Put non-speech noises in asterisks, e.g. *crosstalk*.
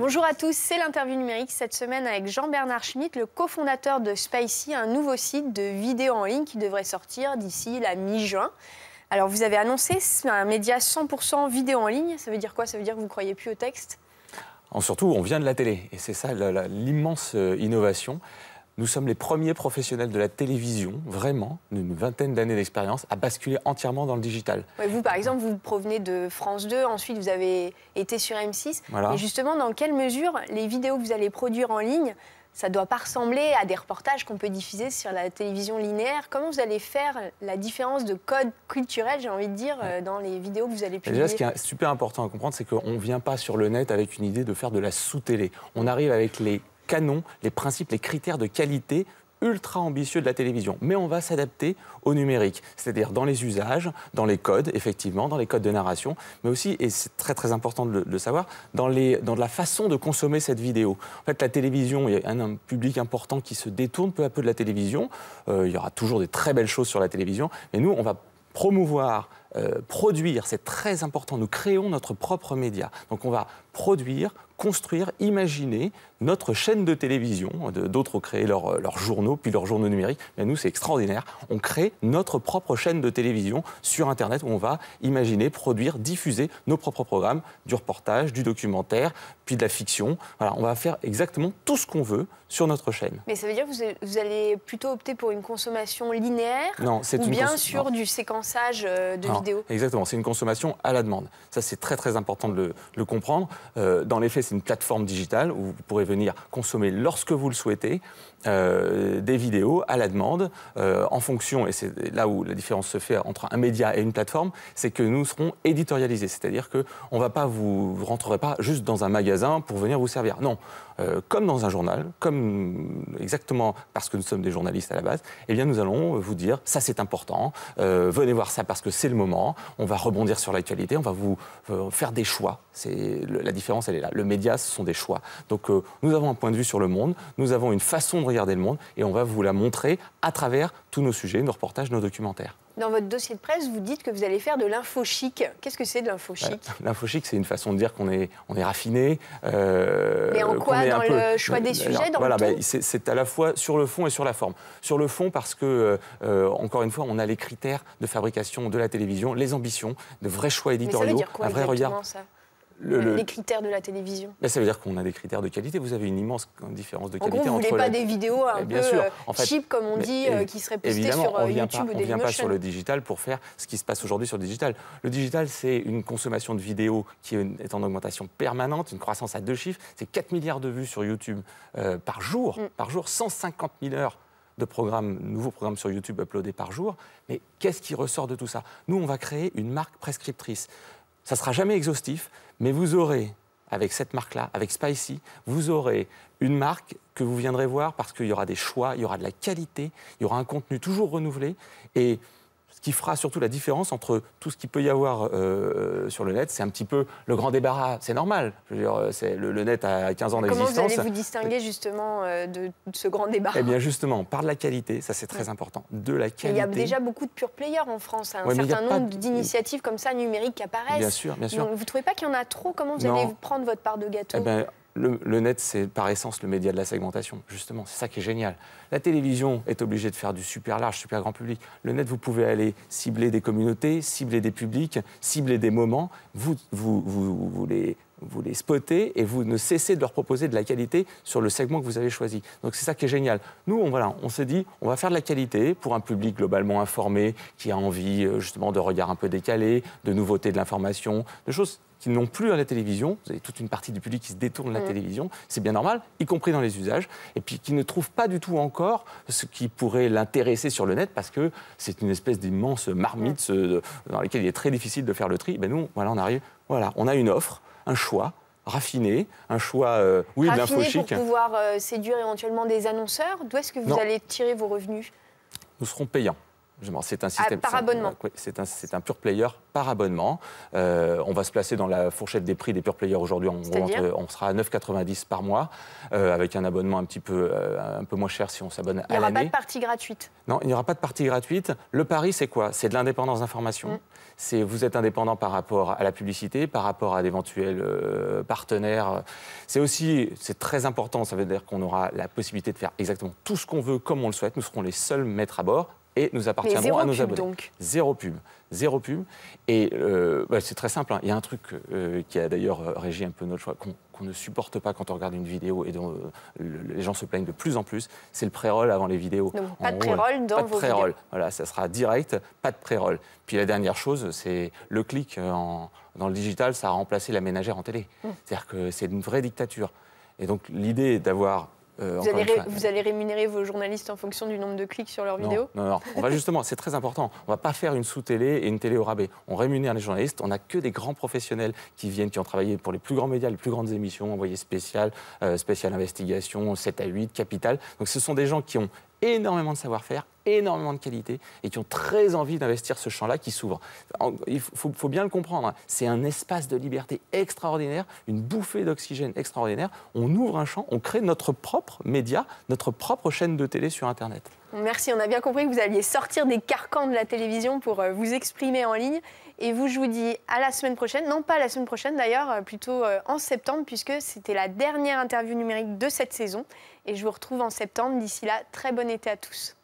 Bonjour à tous, c'est l'interview numérique cette semaine avec Jean-Bernard Schmitt, le cofondateur de Spicy, un nouveau site de vidéos en ligne qui devrait sortir d'ici la mi-juin. Alors vous avez annoncé un média 100% vidéo en ligne, ça veut dire quoi Ça veut dire que vous ne croyez plus au texte en surtout, on vient de la télé. Et c'est ça l'immense euh, innovation. Nous sommes les premiers professionnels de la télévision, vraiment, d'une vingtaine d'années d'expérience, à basculer entièrement dans le digital. vous, par exemple, vous provenez de France 2, ensuite vous avez été sur M6. Et justement, dans quelle mesure les vidéos que vous allez produire en ligne, ça ne doit pas ressembler à des reportages qu'on peut diffuser sur la télévision linéaire. Comment vous allez faire la différence de code culturel, j'ai envie de dire, euh, dans les vidéos que vous allez publier Déjà, ce qui est super important à comprendre, c'est qu'on ne vient pas sur le net avec une idée de faire de la sous-télé. On arrive avec les canons, les principes, les critères de qualité ultra ambitieux de la télévision, mais on va s'adapter au numérique, c'est-à-dire dans les usages, dans les codes, effectivement, dans les codes de narration, mais aussi, et c'est très très important de le, savoir, dans, la façon de consommer cette vidéo. En fait, la télévision, il y a un, public important qui se détourne peu à peu de la télévision, euh, il y aura toujours des très belles choses sur la télévision, mais nous, on va promouvoir, euh, produire, c'est très important, nous créons notre propre média. Donc on va produire, construire, imaginer notre chaîne de télévision. D'autres ont créé leurs journaux, puis leurs journaux numériques. Mais nous, c'est extraordinaire. On crée notre propre chaîne de télévision sur Internet où on va imaginer, produire, diffuser nos propres programmes, du reportage, du documentaire, puis de la fiction. Voilà, on va faire exactement tout ce qu'on veut sur notre chaîne. Mais ça veut dire que vous allez plutôt opter pour une consommation linéaire non, ou bien sûr du séquençage euh, de vidéos Exactement, c'est une consommation à la demande. Ça, c'est très très important de le comprendre. Euh, dans les faits, c'est une plateforme digitale où vous pourrez venir consommer lorsque vous le souhaitez euh, des vidéos à la demande euh, en fonction, et c'est là où la différence se fait entre un média et une plateforme, c'est que nous serons éditorialisés, c'est-à-dire que on va pas vous, vous pas juste dans un magasin pour venir vous servir. Non, comme dans un journal, comme exactement parce que nous sommes des journalistes à la base, eh bien nous allons vous dire ça c'est important, venez voir ça parce que c'est le moment, on va rebondir sur l'actualité, on va vous faire des choix. C'est la différence, elle est là. Le média, ce sont des choix. Donc euh, nous avons un point de vue sur le monde, nous avons une façon de regarder le monde, et on va vous la montrer à travers tous nos sujets, nos reportages, nos documentaires. Dans votre dossier de presse, vous dites que vous allez faire de l'info chic. Qu'est-ce que c'est de l'info chic L'info chic, c'est une façon de dire qu'on est, on est raffiné. Euh, Mais en quoi Dans le choix des sujets dans Voilà, ben, c'est à la fois sur le fond et sur la forme. Sur le fond, parce que, euh, encore une fois, on a les critères de fabrication de la télévision, les ambitions, de vrais choix éditoriaux, un vrai regard les critères de la télévision Mais Ça veut dire qu'on a des critères de qualité. Vous avez une immense différence de qualité. En gros, vous ne voulez pas des vidéos un eh, peu euh, En cheap, comme on dit, euh, qui seraient postées sur euh, YouTube pas, ou On ne vient pas sur le digital pour faire ce qui se passe aujourd'hui sur le digital. Le digital, c'est une consommation de vidéos qui est en augmentation permanente, une croissance à deux chiffres. C'est 4 milliards de vues sur YouTube par jour, mm. par jour, 150 000 heures de programmes, nouveaux programmes sur YouTube uploadés par jour. Mais qu'est-ce qui ressort de tout ça Nous, on va créer une marque prescriptrice. Ça ne sera jamais exhaustif, mais vous aurez, avec cette marque-là, avec Spicy, vous aurez une marque que vous viendrez voir parce qu'il y aura des choix, il y aura de la qualité, il y aura un contenu toujours renouvelé. Et qui fera surtout la différence entre tout ce qu'il peut y avoir euh, sur le net, c'est un petit peu le grand débarras. C'est normal. Euh, le, net a 15 ans d'existence. Comment vous allez vous distinguer justement euh, de, ce grand débarras Eh bien justement, par de la qualité, ça c'est très important, de la qualité. il y a déjà beaucoup de pure players en France, hein. un certain nombre d'initiatives comme ça numériques qui apparaissent. Bien sûr, bien sûr. vous ne trouvez pas qu'il y en a trop Comment vous allez prendre votre part de gâteau eh ben, le, net, c'est par essence le média de la segmentation, justement. C'est ça qui est génial. La télévision est obligée de faire du super large, super grand public. Le net, vous pouvez aller cibler des communautés, cibler des publics, cibler des moments. Vous, voulez vous les spottez et vous ne cessez de leur proposer de la qualité sur le segment que vous avez choisi. Donc c'est ça qui est génial. Nous, on, voilà, on s'est dit, on va faire de la qualité pour un public globalement informé, qui a envie euh, justement de regards un peu décalés, de nouveautés de l'information, de choses qui n'ont plus à la télévision. Vous avez toute une partie du public qui se détourne de la mm. télévision, c'est bien normal, y compris dans les usages, et puis qui ne trouve pas du tout encore ce qui pourrait l'intéresser sur le net parce que c'est une espèce d'immense marmite mm. dans laquelle il est très difficile de faire le tri. Ben nous, voilà, on arrive, voilà, on a une offre un choix raffiné, un choix, euh, oui, pour pouvoir euh, séduire éventuellement des annonceurs D'où est-ce que vous allez tirer vos revenus Nous serons payants. C'est un ah, système. par abonnement. C'est un, pur pure player par abonnement. Euh, on va se placer dans la fourchette des prix des pure players aujourd'hui. On, sera à 9,90 par mois, euh, avec un abonnement un petit peu, euh, un peu moins cher si on s'abonne à l'année. Il n'y aura pas de partie gratuite. Non, il n'y aura pas de partie gratuite. Le pari, c'est quoi C'est de l'indépendance d'information. Mm. vous êtes indépendant par rapport à la publicité, par rapport à d'éventuels partenaires. C'est aussi, c'est très important. Ça veut dire qu'on aura la possibilité de faire exactement tout ce qu'on veut, comme on le souhaite. Nous serons les seuls maîtres à bord et nous appartiendrons à nos abonnés. Zéro pub, zéro pub. Et euh, bah, c'est très simple. Hein. Il y a un truc euh, qui a d'ailleurs euh, régi un peu notre choix, qu'on ne supporte pas quand on regarde une vidéo et dont les gens se plaignent de plus en plus, c'est le pré-roll avant les vidéos. pas, de pré dans roll Pas de pré Voilà, ça sera direct, pas de pré-roll. Puis la dernière chose, c'est le clic dans le digital, ça a remplacé la ménagère en télé. Mmh. C'est-à-dire que c'est une vraie dictature. Et donc l'idée d'avoir euh, vous, allez rémunérer vos journalistes en fonction du nombre de clics sur leurs vidéos Non, non, *laughs* on va justement, c'est très important, on ne va pas faire une sous-télé et une télé au rabais. On rémunère les journalistes, on n'a que des grands professionnels qui viennent, qui ont travaillé pour les plus grands médias, les plus grandes émissions, envoyés spéciales, euh, spéciales investigations, investigation, 7 à 8, capital. Donc ce sont des gens qui ont énormément de savoir-faire, énormément de qualité et qui ont très envie d'investir ce champ-là qui s'ouvre. Il faut, bien le comprendre, hein. c'est un espace de liberté extraordinaire, une bouffée d'oxygène extraordinaire. On ouvre un champ, on crée notre propre média, notre propre chaîne de télé sur Internet. Merci, on a bien compris que vous alliez sortir des carcans de la télévision pour euh, vous exprimer en ligne. Et vous, je vous dis à la semaine prochaine, non pas la semaine prochaine d'ailleurs, euh, plutôt euh, en septembre, puisque c'était la dernière interview numérique de cette saison. Et je vous retrouve en septembre. D'ici là, très bon été à tous.